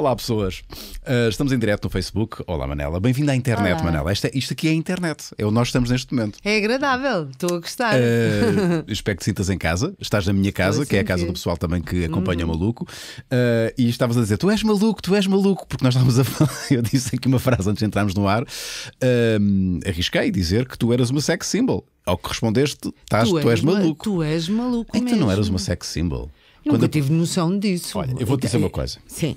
Olá, pessoas. Uh, estamos em direto no Facebook. Olá, Manela. Bem-vinda à internet, Olá. Manela. isto aqui é a internet. É onde nós estamos neste momento. É agradável. Estou a gostar. Uh, espero que te sintas em casa. Estás na minha casa, que é a casa do pessoal também que acompanha uhum. o maluco. Uh, e estavas a dizer: Tu és maluco, tu és maluco. Porque nós estávamos a falar. Eu disse aqui uma frase antes de entrarmos no ar. arrisquei dizer que tu eras uma sex symbol. Ao que respondeste, estás, tu, tu és, és maluco. Tu és maluco. Então mesmo. não eras uma sex symbol. Nunca Quando... tive noção disso. Olha, eu vou-te dizer então, uma coisa. Sim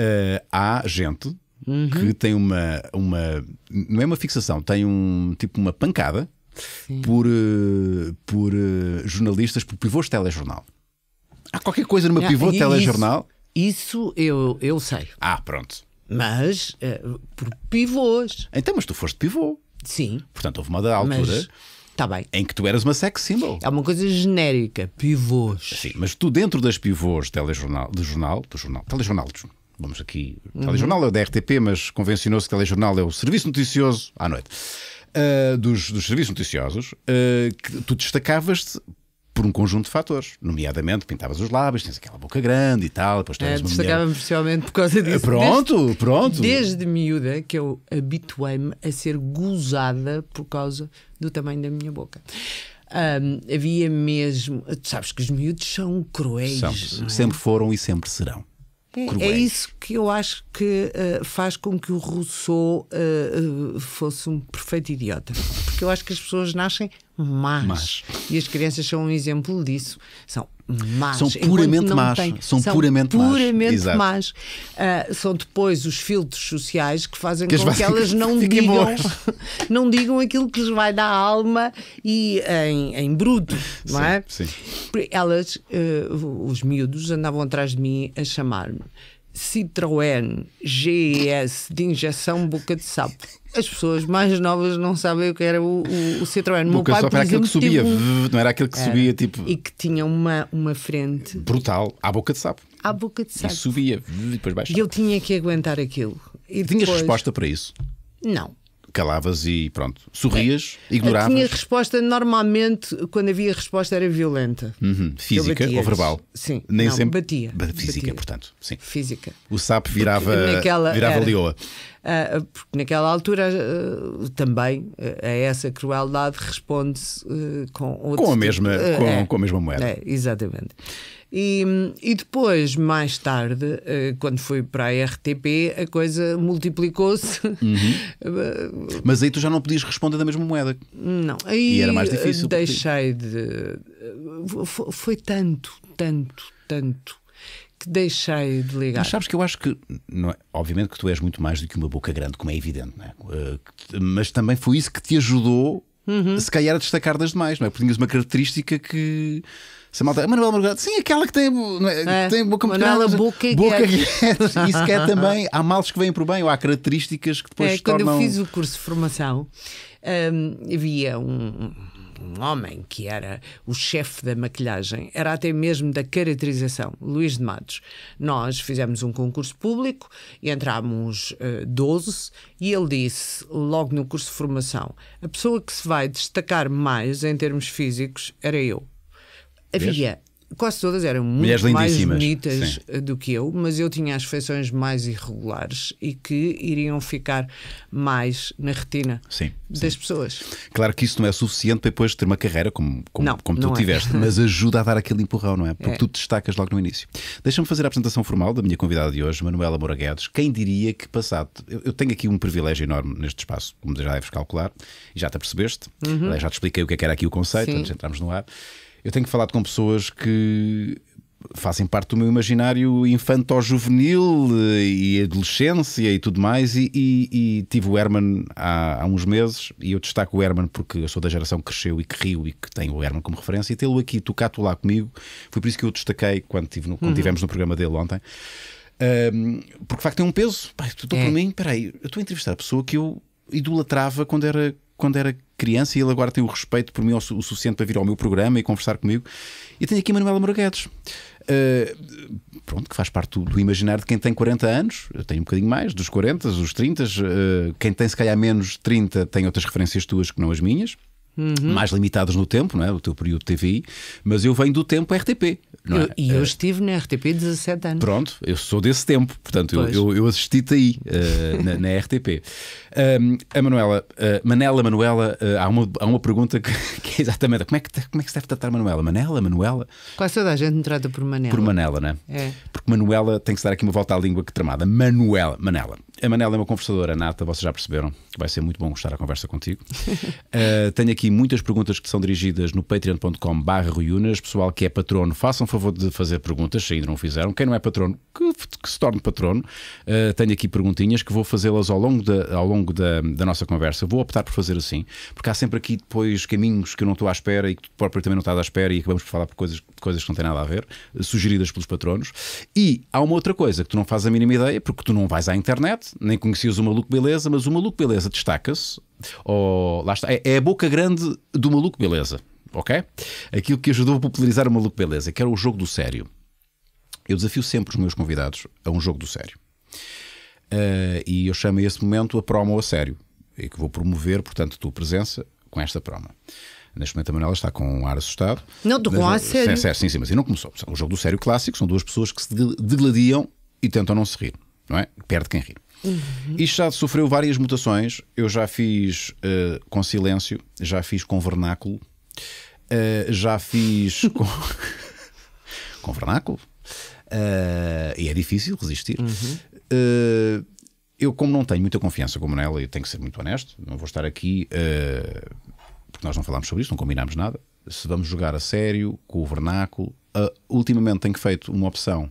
uh, há gente uhum. que tem uma, uma. Não é uma fixação, tem um tipo uma pancada Sim. por, uh, por uh, jornalistas, por pivôs de telejornal. Há qualquer coisa numa ah, pivô de telejornal. Isso, isso eu, eu sei. Ah, pronto. Mas por pivôs. Então, mas tu foste pivô. Sim. Portanto, houve uma da altura. Mas... Tá bem. Em que tu eras uma sex symbol. É uma coisa genérica, pivôs. Sim, mas tu dentro das pivôs telejornal, do jornal, do jornal, telejornal, vamos aqui, o uhum. telejornal é o da RTP, mas convencionou-se que o telejornal é o serviço noticioso à noite. Uh, dos, dos, serviços noticiosos, uh, que tu destacavas-te por um conjunto de fatores, nomeadamente pintavas os lábios, tens aquela boca grande e tal, depois tens é, uma destacava-me especialmente por causa disso. Ah, pronto, desde, pronto. Desde miúda que eu habituei-me a ser gozada por causa do tamanho da minha boca. Um, havia mesmo, sabes que os miúdos são cruéis. São, é? Sempre foram e sempre serão. É, é isso que eu acho que uh, faz com que o Rousseau uh, uh, fosse um perfeito idiota. Porque eu acho que as pessoas nascem más. Mas. E as crianças são um exemplo disso. São más. São puramente más. são, são, puramente, puramente más. más. Uh, ah, são depois os filtros sociais que fazem que com que elas não digam, não digam aquilo que lhes vai dar alma e em, em bruto, não sim, é? Sim. Elas, uh, os miúdos, andavam atrás de mim a chamar-me. Citroën GES de injeção boca de sapo. As pessoas mais novas não sabem o que era o, o, o Citroën. Boca de sapo era aquele que subia, um... não era aquele que era. subia tipo. E que tinha uma, uma frente brutal à boca de sapo. À boca de sapo. E subia e depois baixava. E eu tinha que aguentar aquilo. E Tinhas depois... resposta para isso? Não calavas e pronto, sorrias, é. ignoravas. A minha resposta normalmente, quando havia resposta, era violenta. Uhum. Física ou verbal? Sim. Nem não, sempre. Batia. Física, batia. portanto. Sim. Física. O sapo virava, naquela, virava era, lioa. Uh, ah, porque naquela altura uh, também uh, a essa crueldade responde-se com outro com a tipo mesma tipo, com, é. com, a mesma moeda. É, exatamente. E, e depois, mais tarde, eh, quando fui para a RTP, a coisa multiplicou-se. Uhum. Mas aí tu já não podias responder da mesma moeda. Não, aí e era mais difícil. Deixei de. Foi tanto, tanto, tanto que deixei de ligar. Mas sabes que eu acho que, é, obviamente, que tu és muito mais do que uma boca grande, como é evidente, é? Eh, mas também foi isso que te ajudou, uhum. se calhar, a destacar das demais, não é? Porque tinhas uma característica que se malta, a Manuela Morgado, sim, aquela que tem, é, é tem boca Manuela Boca Guedes. Isso quer é também, há males que vêm por bem, ou há características que depois é, se tornam... Quando eu fiz o curso de formação, hum, havia um, um homem que era o chefe da maquilhagem, era até mesmo da caracterização, Luís de Matos. Nós fizemos um concurso público, entrámos uh, eh, 12 e ele disse, logo no curso de formação, a pessoa que se vai destacar mais em termos físicos era eu. Havia. Quase todas eram muito mais bonitas sim. do que eu, mas eu tinha as feições mais irregulares e que iriam ficar mais na retina sim, das sim. pessoas. Claro que isso não é suficiente para depois ter uma carreira como, como, não, como tu não é. tiveste, é. mas ajuda a dar aquele empurrão, não é? Porque é. tu te destacas logo no início. Deixa-me fazer a apresentação formal da minha convidada de hoje, Manuela Moura Guedes. Quem diria que passado. Eu, eu, tenho aqui um privilégio enorme neste espaço, como já deves calcular, e já te apercebeste, uhum. já te expliquei o que, é que era aqui o conceito, antes de entrarmos no ar eu tenho falado com pessoas que fazem parte do meu imaginário infanto-juvenil eh, e adolescência e tudo mais. E, e, e tive o Herman há, há, uns meses e eu destaco o Herman porque eu sou da geração que cresceu e que riu e que tem o Herman como referência. E tê-lo aqui, tu lá comigo, foi por isso que eu o destaquei quando, tive no, quando uhum. tivemos no programa dele ontem. Um, ehm, porque de facto tem um peso. Pai, tu, tu é. por mim, peraí, eu estou a entrevistar a pessoa que eu idolatrava quando era, quando era criança e ele agora tem o respeito por mim o, suficiente para vir ao meu programa e conversar comigo. E tenho aqui Manuela Moraguedes. Uh, ah, pronto, que faz parte do, do imaginário de quem tem 40 anos, eu tenho um bocadinho mais, dos 40, dos 30, uh, ah, quem tem se calhar menos 30 tem outras referências tuas que não as minhas, Uhum. mais limitados no tempo, não é? o teu período de TVI, mas eu venho do tempo RTP. Não é? eu, E eu eh, estive na RTP 17 anos. Pronto, eu sou desse tempo, portanto eu, eu, eu, assisti-te aí, uh, na, na, RTP. a Manuela, uh, Manela, Manuela, uh, há, uma, há uma pergunta que, que é exatamente como é que, como é que se deve tratar Manuela? Manela, Manuela? Quase toda a gente me trata por Manela. Por Manela, né? é? Porque Manuela tem que se dar aqui uma volta à língua que tramada. Manuela, Manela. A Manela é uma conversadora nata, vocês já perceberam que vai ser muito bom gostar a conversa contigo. tenho aqui aqui muitas perguntas que são dirigidas no patreon.com barra Pessoal que é patrono, façam favor de fazer perguntas, se ainda não fizeram. Quem não é patrono, que, que se torne patrono. Uh, tenho aqui perguntinhas que vou fazê-las ao longo, da, ao longo da, da nossa conversa. Vou optar por fazer assim, porque há sempre aqui depois caminhos que eu não estou à espera e que tu próprio também não estás à espera e acabamos por falar por coisas, coisas que não têm nada a ver, eh, sugeridas pelos patronos. E há uma outra coisa que tu não fazes a mínima ideia, porque tu não vais à internet, nem conhecias o Maluco Beleza, mas o Maluco Beleza destaca-se ou lá está, é, é a boca grande do maluco beleza, ok? Aquilo que ajudou a popularizar o maluco beleza, que era o jogo do sério. Eu desafio sempre os meus convidados a um jogo do sério. Uh, e eu chamo esse momento a promo a sério. E que vou promover, portanto, a tua presença com esta promo. Neste momento a Manuela está com um ar assustado. Não, estou com ar eh, sério. Sim, sim, sim, mas não começou. O jogo do sério clássico são duas pessoas que se degladiam e tentam não se rir, não é? Perde quem rir. Uhum. Isto já sofreu várias mutações. Eu já fiz uh, com silêncio, já fiz com vernáculo, uh, já fiz com. com vernáculo. Uh, e é difícil resistir. Uhum. eu, como não tenho muita confiança como nela, e tenho que ser muito honesto, não vou estar aqui porque nós não falámos sobre isso, não combinámos nada. Se vamos jogar a sério, com o vernáculo. Uh, ultimamente tenho feito uma opção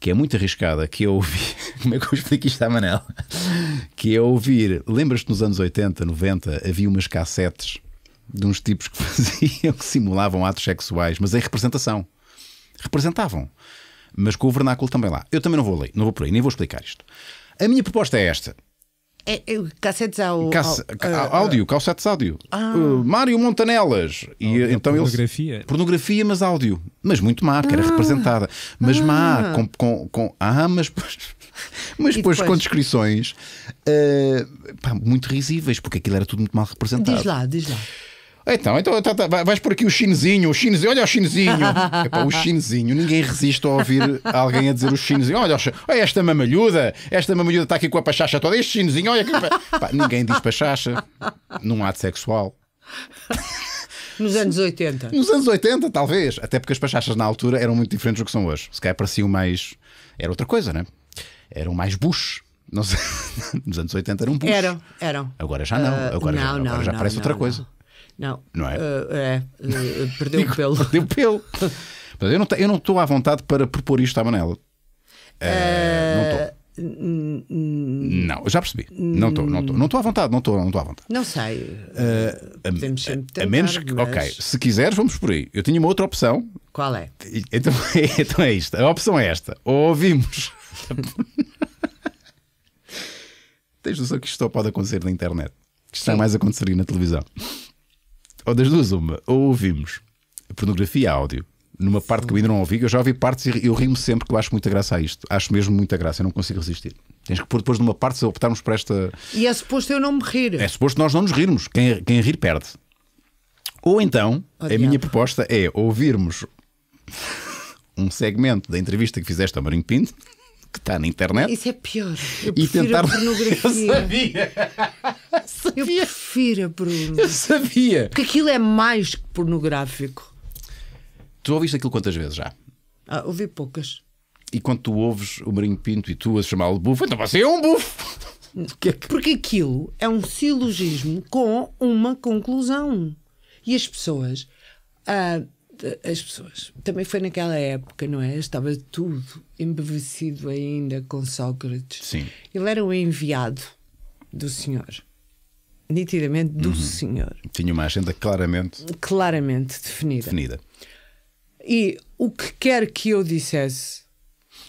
que é muito arriscada, que eu é ouvi. Como é que eu explico isto à Manela? Que é ouvir. Lembras-te nos anos 80, 90, havia umas cassetes de uns tipos que faziam, que simulavam atos sexuais, mas em representação. Representavam. Mas com o vernáculo também lá. Eu também não vou ler, não vou por aí, nem vou explicar isto. A minha proposta é esta. É, é, cassetes ao, Cass, ao, ao, eh, áudio, uh, cassetes áudio. Ah. Uh, Mário Montanelas. Ah, e, então pornografia. Eles, pornografia, mas áudio. Mas muito má, que era ah. representada. Mas ah. má, com, com, com. Ah, mas depois. Mas depois, depois, com descrições uh, pá, muito risíveis, porque aquilo era tudo muito mal representado. Diz lá, diz lá. Então, então tá, tá, vais por aqui o chinzinho, o chinzinho, olha o chinzinho. Epá, o chinzinho, ninguém resiste a ouvir alguém a dizer o chinzinho. Olha, olha esta mamalhuda, esta mamalhuda está aqui com a pachacha toda, este chinesinho, olha que. ninguém diz pachacha num ato sexual. Nos anos 80. Nos anos 80, talvez. Até porque as pachachas na altura eram muito diferentes do que são hoje. Se calhar pareciam mais. Era outra coisa, né? Eram mais bush. Nos anos 80 eram bush. Eram, eram. Agora já não. Ah, agora, uh, não, já, agora não, já não, parece outra coisa. Não. Não é? Ah, é. Ah, ah, perdeu o pelo. Perdeu o pelo. eu não estou à vontade para propor isto à Manela. não estou. Não, já percebi. Não estou, não estou. Não estou à vontade, não estou, não estou à vontade. Não sei. Uh, Podemos sempre tentar, a menos que, mas... ok, se quiseres, vamos por aí. Eu tinha uma outra opção. Qual é? Então, então é isto. A opção é esta. Ou ouvimos. Tens noção que isto pode acontecer na internet. Que está mais a acontecer na televisão ou das duas, uma, ou ouvimos pornografia áudio numa parte que eu ainda não ouvi, eu já ouvi partes e eu rimo sempre que eu acho muita graça a isto. Acho mesmo muita graça, eu não consigo resistir. Tens que pôr depois numa parte se optarmos por esta. E é suposto eu não me rir. É suposto nós não nos rirmos. Quem, quem rir perde. Ou então, a minha proposta é ouvirmos um segmento da entrevista que fizeste a Marinho Pinto que está na internet. Isso é pior. Eu e tentar... a pornografia. Eu sabia. Eu prefiro a pornografia. Eu sabia. Porque aquilo é mais que pornográfico. Tu ouviste aquilo quantas vezes já? Ah, ouvi poucas. E quando tu ouves o Marinho Pinto e tu a chamá-lo bufo, então você é um bufo. É Porque, aquilo é um silogismo com uma conclusão. E as pessoas. Ah, as pessoas. Também foi naquela época, não é? Estava tudo embevecido ainda com Sócrates. Sim. Ele era o enviado do senhor. Nitidamente do uhum. senhor. Tinha uma agenda claramente. Claramente definida. definida. E o que quer que eu dissesse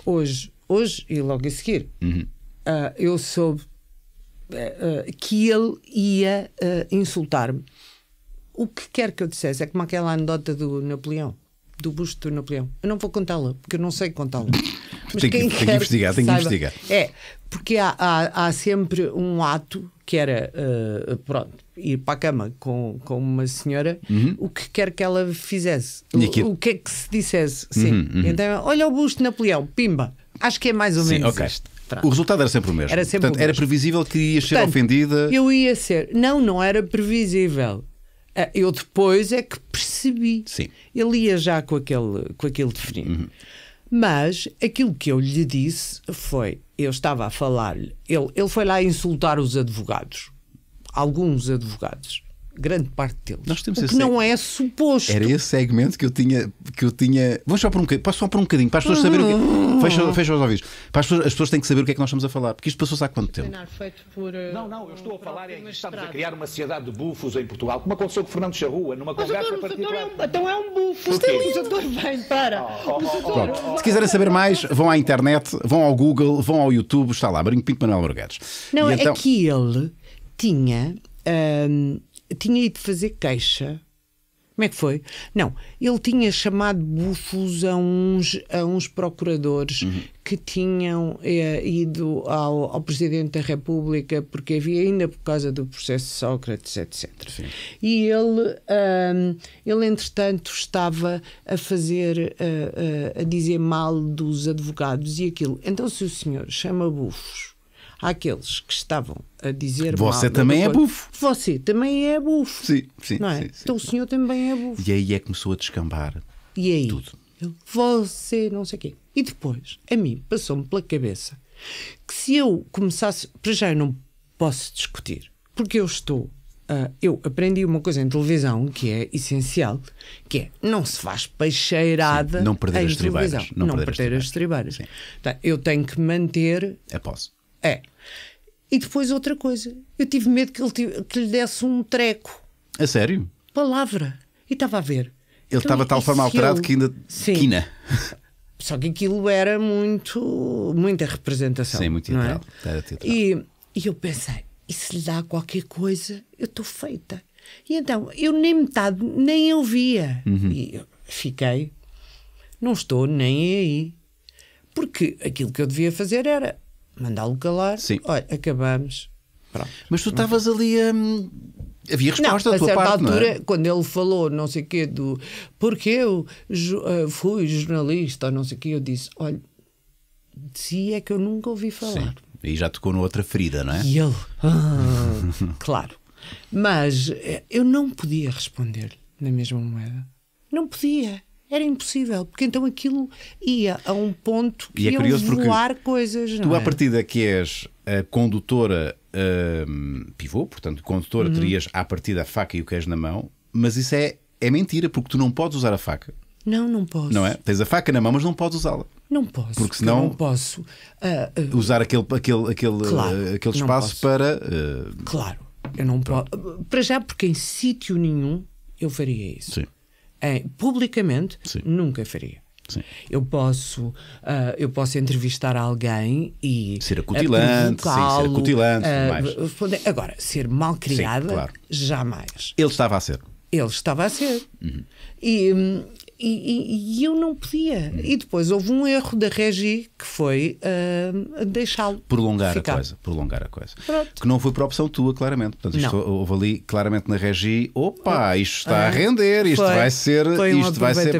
hoje, hoje e logo a seguir, uhum. uh, eu soube uh, uh, que ele ia eh, insultar-me o que quer que eu dissesse é como aquela anedota do Napoleão, do busto do Napoleão. Eu não vou contá-la, porque eu não sei contá-la. Mas tem, quem que, que investigar, tem que investigar. É, porque há, há, há, sempre um ato que era, uh, pronto, ir para a cama com, com uma senhora, uhum. o que quer que ela fizesse, o, o, que é que se dissesse. Sim. Uhum, uhum. Então, olha o busto de Napoleão, pimba. Acho que é mais ou Sim, menos okay. isto. Pronto. O resultado era sempre o mesmo. Era, sempre Portanto, o mesmo. era previsível que ias ser ofendida. Eu ia ser. Não, não era previsível. Ah, eu depois é que percebi. Sim. Ele ia já com aquele, com aquele definido. Uhum. Mas aquilo que eu lhe disse foi: eu estava a falar-lhe, ele, ele foi lá insultar os advogados, alguns advogados grande parte deles. Nós temos o que seg... não é suposto. Era esse segmento que eu tinha. Que eu tinha... Vamos só por um bocadinho, só por um bocadinho para as pessoas saberem o que. Fecha, fecha os ouvidos. Para as pessoas, as pessoas têm que saber o que é que nós estamos a falar, porque isto passou-se há quanto tempo? Por, uh, não, não, eu estou a falar em é que estamos a criar uma sociedade de bufos em Portugal, como aconteceu com o Fernando Charrua, numa Mas conversa. Doutor, é um, então é um bufo. O vem, para. Oh, oh, oh, Se quiserem saber mais, vão à internet, vão ao Google, vão ao YouTube, está lá, Brinco Pinto Manuel Morgados. Não, é então... é que ele tinha. Hum, tinha ido fazer queixa. Como é que foi? Não, ele tinha chamado bufos a uns, a uns procuradores uhum. que tinham é, ido ao, ao, Presidente da República porque havia ainda por causa do processo de Sócrates, etc. Sim. E ele, um, ele, entretanto, estava a fazer, a, eh, a, eh, a dizer mal dos advogados e aquilo. Então, se o senhor chama bufos àqueles que estavam a dizer Você mal, também é bufo. Você também é bufo. Sim, sim, não é? Sim, sim, então sim. o senhor também é bufo. E aí é que começou a descambar e aí, tudo. Você não sei o quê. E depois, a mim, passou-me pela cabeça que se eu começasse. Para já eu não posso discutir, porque eu estou Uh, eu aprendi uma coisa em televisão que é essencial, que é não se faz peixeirada Sim, não perder em as televisão, não, não perder, perder as tribeiras. Então, eu tenho que manter a é posse. É. E depois outra coisa. Eu tive medo que, ele que lhe desse um treco. A sério? Palavra. E estava a ver. Ele então, estava de tal forma alterado eu... que ainda. Sim. Quina. Só que aquilo era muito. muita representação. Sim, muito é? teatral. É? Era teatral. E, e eu pensei, e se lhe dá qualquer coisa, eu estou feita. E então, eu nem metade, nem eu via. Uhum. E eu fiquei, não estou nem aí. Porque aquilo que eu devia fazer era mandá-lo calar. Sim. Olha, acabamos. Pronto. Mas tu estavas ali a. Hum, havia resposta não, a tua certa parte, é? altura, é? quando ele falou não sei o quê do porque eu uh, fui jornalista ou não sei o quê, eu disse: olha, se é que eu nunca ouvi falar. Sim. E já tocou noutra ferida, não é? E ele, ah, claro. Mas eh, eu não podia responder na mesma moeda. Não podia. Era impossível, porque então aquilo ia a um ponto que e é curioso voar coisas. tu, é? à partida que és a condutora uh, pivô, portanto, condutora, uhum. terias à partida a faca e o queijo na mão, mas isso é, é mentira, porque tu não podes usar a faca. Não, não posso. Não é? Tens a faca na mão, mas não podes usá-la. Não posso. Porque senão. Não posso. Uh, uh, usar aquele, aquele, aquele, claro, ah, aquele espaço posso. para. claro, eu não posso. Para já, porque em sítio nenhum eu faria isso. Sim em, é, publicamente, Sim. nunca faria. Sim. Eu posso, uh, eu posso entrevistar alguém e ser acutilante, sim, ser acutilante, uh, mais. agora ser mal criada, sim, claro. jamais. Ele estava a ser. Ele estava a ser. Uhum. E, hum, e, e, e, eu não podia. E depois houve um erro da Regi que foi uh, deixá-lo. Prolongar ficar. a coisa. Prolongar a coisa. Pronto. Que não foi por opção tua, claramente. Portanto, isto houve ali claramente na Regi: opa, ah, isto está ah, a render, isto foi, vai ser. Foi um isto vai ser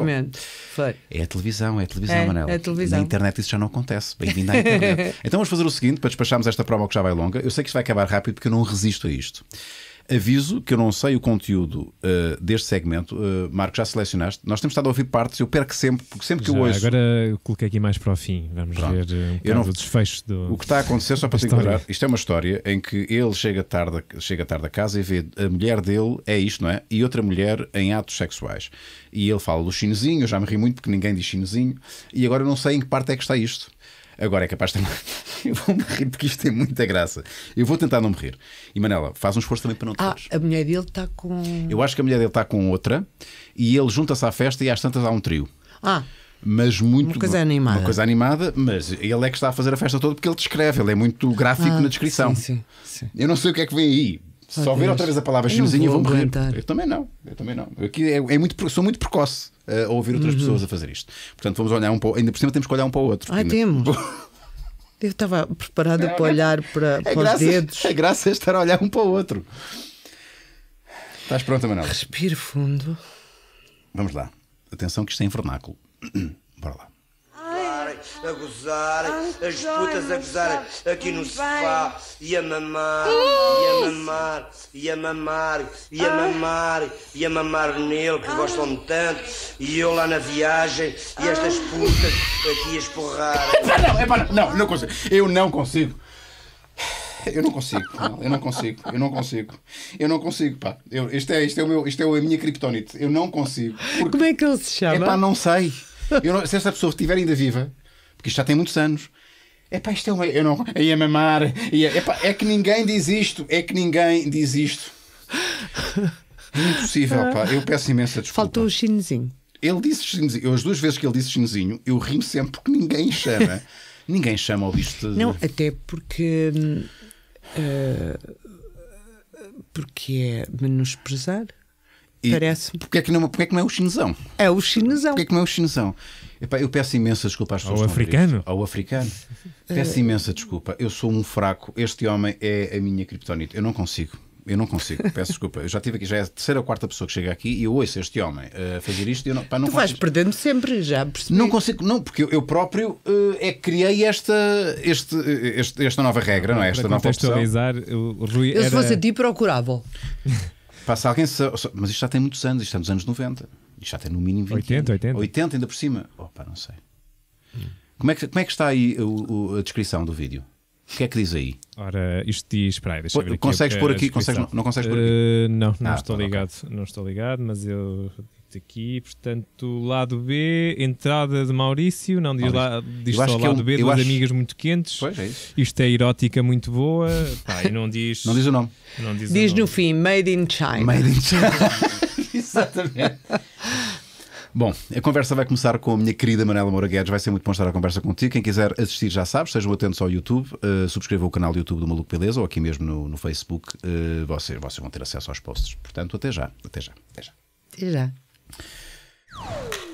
Foi. É a televisão, é a televisão, é, Manela. É a televisão. Na internet isso já não acontece. Bem-vindo à internet. então vamos fazer o seguinte para despacharmos esta prova que já vai longa. Eu sei que isto vai acabar rápido porque eu não resisto a isto. Aviso que eu não sei o conteúdo uh, deste segmento. Uh, Marco, já selecionaste? Nós temos estado a ouvir partes, eu perco sempre, porque sempre que já, eu ouço. Agora eu coloquei aqui mais para o fim, vamos Pronto. ver eh, um eu não... o desfecho do. O que está a acontecer, só para te enquadrar, isto é uma história em que ele chega tarde, chega tarde a casa e vê a mulher dele, é isto, não é? E outra mulher em atos sexuais. E ele fala do chinesinho, eu já me ri muito porque ninguém diz chinesinho, e agora eu não sei em que parte é que está isto. Agora é capaz também. eu vou me rir porque isto tem muita graça. Eu vou tentar não morrer E Manela, faz um esforço também para não te ah, rir. A mulher dele está com. Eu acho que a mulher dele está com outra e ele junta-se à festa e às tantas há um trio. Ah mas muito. Uma coisa animada. Uma coisa animada, mas ele é que está a fazer a festa toda porque ele descreve, ele é muito gráfico ah, na descrição. Sim, sim, sim, Eu não sei o que é que vem aí, só ouvir outra vez a palavra chinozinho vou morrer. Eu também não, eu também não. Eu aqui é, é muito, sou muito precoce a ouvir outras uhum. pessoas a fazer isto. Portanto, vamos olhar um pouco Ainda por cima temos que olhar um para o outro. Ah, ainda... temos. Eu estava preparada é, para olhar para, é para graças, os dedos. É graça estar a olhar um para o outro. Estás pronta, Manuel? Respire fundo. Vamos lá. Atenção que isto é em vernáculo. Bora lá a gozar, as putas a gozar aqui no sofá e a mamar, e a mamar, e a mamar, e a mamar, e a mamar nele que gostam de tanto, e eu lá na viagem, e estas putas aqui a esporrar. Não, não, não consigo. Eu não consigo. Eu não consigo, eu não consigo, eu não consigo, eu não consigo, pá. Eu, isto, é, isto, é o meu, isto é a minha criptonite, eu não consigo. Porque, Como é que ele se chama? É pá, não sei. Não, se esta pessoa estiver ainda viva, porque isto já tem muitos anos. É pá, isto é uma. Eu não. Ia é mamar. É, pá, é que ninguém diz isto. É que ninguém diz isto. impossível, pá. Eu peço imensa desculpa. Faltou o chinesinho. Ele disse chinesinho. Eu, as duas vezes que ele disse chinesinho, eu rimo sempre porque ninguém chama. ninguém chama o bicho de... Não, até porque. Uh, porque é menosprezar. E Parece. Porquê é, que não, porquê é que não é o chinesão? É o chinesão. Porquê é que não é o chinesão? Epá, eu peço imensa desculpa às pessoas. Ao africano? Ao africano. Peço imensa desculpa. Eu sou um fraco. Este homem é a minha criptonita. Eu não consigo. Eu não consigo, peço desculpa. Eu já tive aqui, já é a terceira ou quarta pessoa que chega aqui e eu ouço este homem eh, a uh, fazer isto. E eu não, pá, não tu vais perdendo sempre, já percebi. Não consigo, não, porque eu, eu próprio uh, é que criei esta, este, este, esta nova regra, não, é? Esta nova opção. contextualizar, o Rui Eu se fosse a ti procurava. Passa alguém. Mas isto já tem muitos anos, isto está é nos anos 90. Isto já tem no mínimo 20 80, anos. 80. 80 ainda por cima. Opa, não sei. Hum. Como, é que, como é que está aí o, o, a descrição do vídeo? O que é que diz aí? Ora, isto diz. Espera aí, deixa Pô, ver aqui Consegues é pôr aqui? Consegues, não, não consegues pôr aqui? Uh, não, não ah, estou tá, ligado. Okay. Não estou ligado, mas eu aqui, portanto, lado B, entrada de Maurício, não diz, Maurício. lá, diz só lado eu, B, duas acho... amigas muito quentes. Pois é isso. Isto é erótica muito boa. Pá, e não diz. não diz o nome. Não diz, diz nome. no fim, Made in China. Made in China. Exatamente. Bom, a conversa vai começar com a minha querida Manela Moura Guedes. Vai ser muito bom estar a conversa contigo. Quem quiser assistir já sabe, sejam atentos ao YouTube, uh, subscrevam o canal do YouTube do Maluco Beleza ou aqui mesmo no, no Facebook. Uh, vocês, vocês vão ter acesso aos posts. Portanto, até já. Até já. Até já. Até já. you